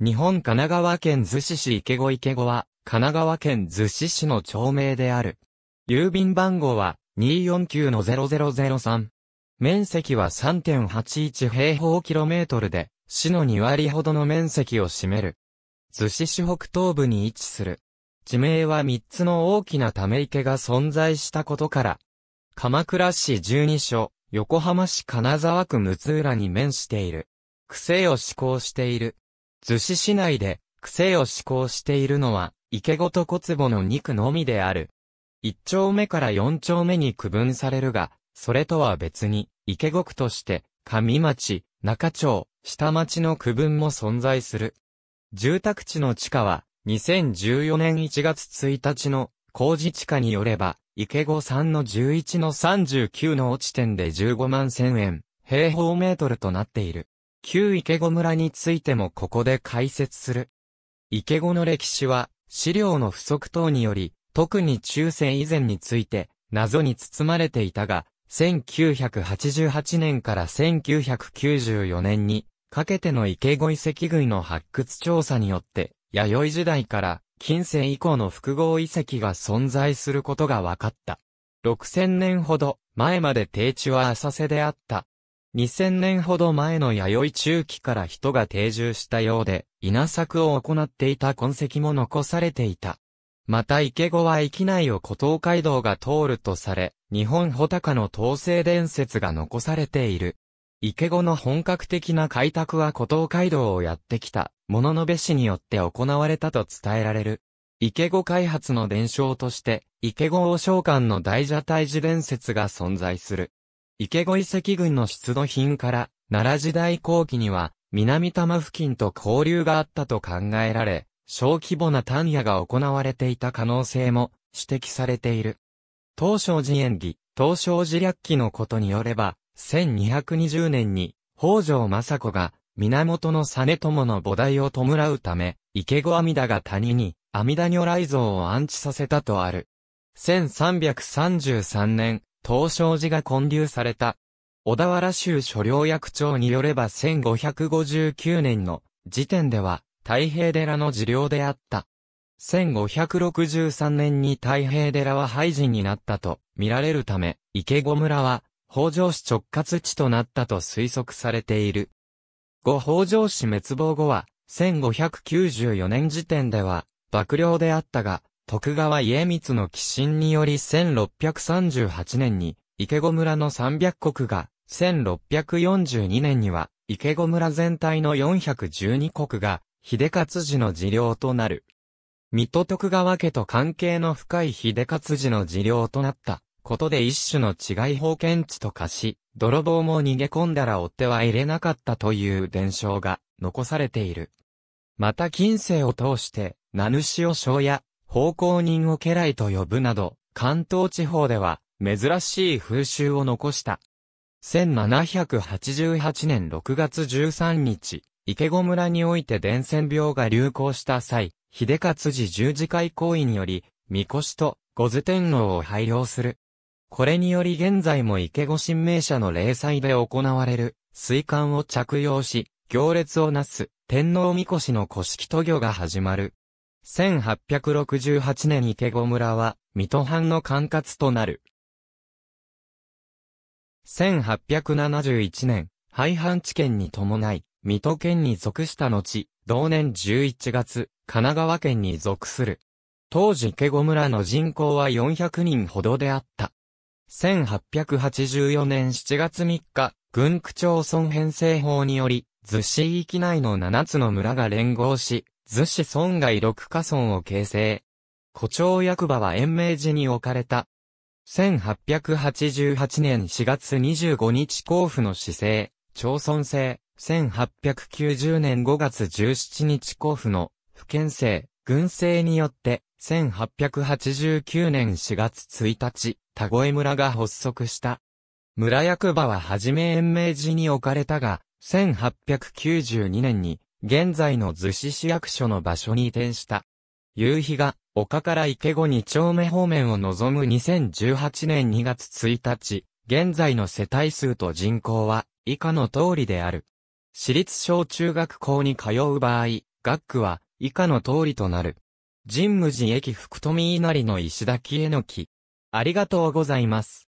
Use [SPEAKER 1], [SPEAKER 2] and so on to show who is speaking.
[SPEAKER 1] 日本神奈川県逗子市池子池子は、神奈川県逗子市の町名である。郵便番号は249-0003。面積は3.81平方キロメートルで、市の2割ほどの面積を占める。逗子市北東部に位置する。地名は3つの大きなため池が存在したことから、鎌倉市十二所、横浜市金沢区六浦に面している。癖を施行している。逗子市内で、癖を施行しているのは、池ごと小坪の肉区のみである。一丁目から四丁目に区分されるが、それとは別に、池ごくとして、上町、中町、下町の区分も存在する。住宅地の地価は、2014年1月1日の工事地価によれば、池子3の11の39の落ち点で15万1000円、平方メートルとなっている。旧池子村についてもここで解説する。池子の歴史は、資料の不足等により、特に中世以前について、謎に包まれていたが、1988年から1994年に、かけての池子遺跡群の発掘調査によって、弥生時代から近世以降の複合遺跡が存在することが分かった。6000年ほど前まで定地は浅瀬であった2000年ほど前の弥生中期から人が定住したようで、稲作を行っていた痕跡も残されていた。また池子は域内を古東街道が通るとされ、日本穂高の統制伝説が残されている。池子の本格的な開拓は古東街道をやってきた、物の部氏によって行われたと伝えられる。池子開発の伝承として、池子王将官の大蛇退治伝説が存在する。池子遺跡群の出土品から、奈良時代後期には、南多摩付近と交流があったと考えられ、小規模な単野が行われていた可能性も指摘されている。東照寺演技、東照寺略記のことによれば、1220年に、北条政子が、源の実友の菩提を弔うため、池子阿弥陀が谷に、阿弥陀如来像を安置させたとある。1333年、東照寺が建立された。小田原州所領役長によれば1559年の時点では太平寺の寺領であった。1563年に太平寺は廃寺になったと見られるため、池子村は北条氏直轄地となったと推測されている。後北条氏滅亡後は、1594年時点では、幕僚であったが、徳川家光の寄進により1638年に、池子村の300国が、1642年には、池子村全体の412国が、秀勝寺の治領となる。水戸徳川家と関係の深い秀勝寺の治領となったことで一種の違い保険地と化し、泥棒も逃げ込んだら追っては入れなかったという伝承が残されている。また近世を通して、名主を生や奉公人を家来と呼ぶなど、関東地方では、珍しい風習を残した。1788年6月13日、池子村において伝染病が流行した際、秀勝寺十字会行為により、神輿と御頭天皇を拝領する。これにより現在も池子神明社の霊祭で行われる、水管を着用し、行列をなす、天皇神輿の古式渡御が始まる。1868年池子村は、水戸藩の管轄となる。1871年、廃藩置県に伴い、水戸県に属した後、同年11月、神奈川県に属する。当時ケゴ村の人口は400人ほどであった。1884年7月3日、軍区町村編成法により、逗子域内の7つの村が連合し、逗子村外六花村を形成。古町役場は延命寺に置かれた。1888年4月25日交付の市政、町村制、1890年5月17日交付の、府県制、軍制によって、1889年4月1日、田越村が発足した。村役場ははじめ延命寺に置かれたが、1892年に現在の逗子市役所の場所に移転した。夕日が、丘から池後二丁目方面を望む2018年2月1日、現在の世帯数と人口は、以下の通りである。私立小中学校に通う場合、学区は、以下の通りとなる。神武寺駅福富稲荷の石田木への木。ありがとうございます。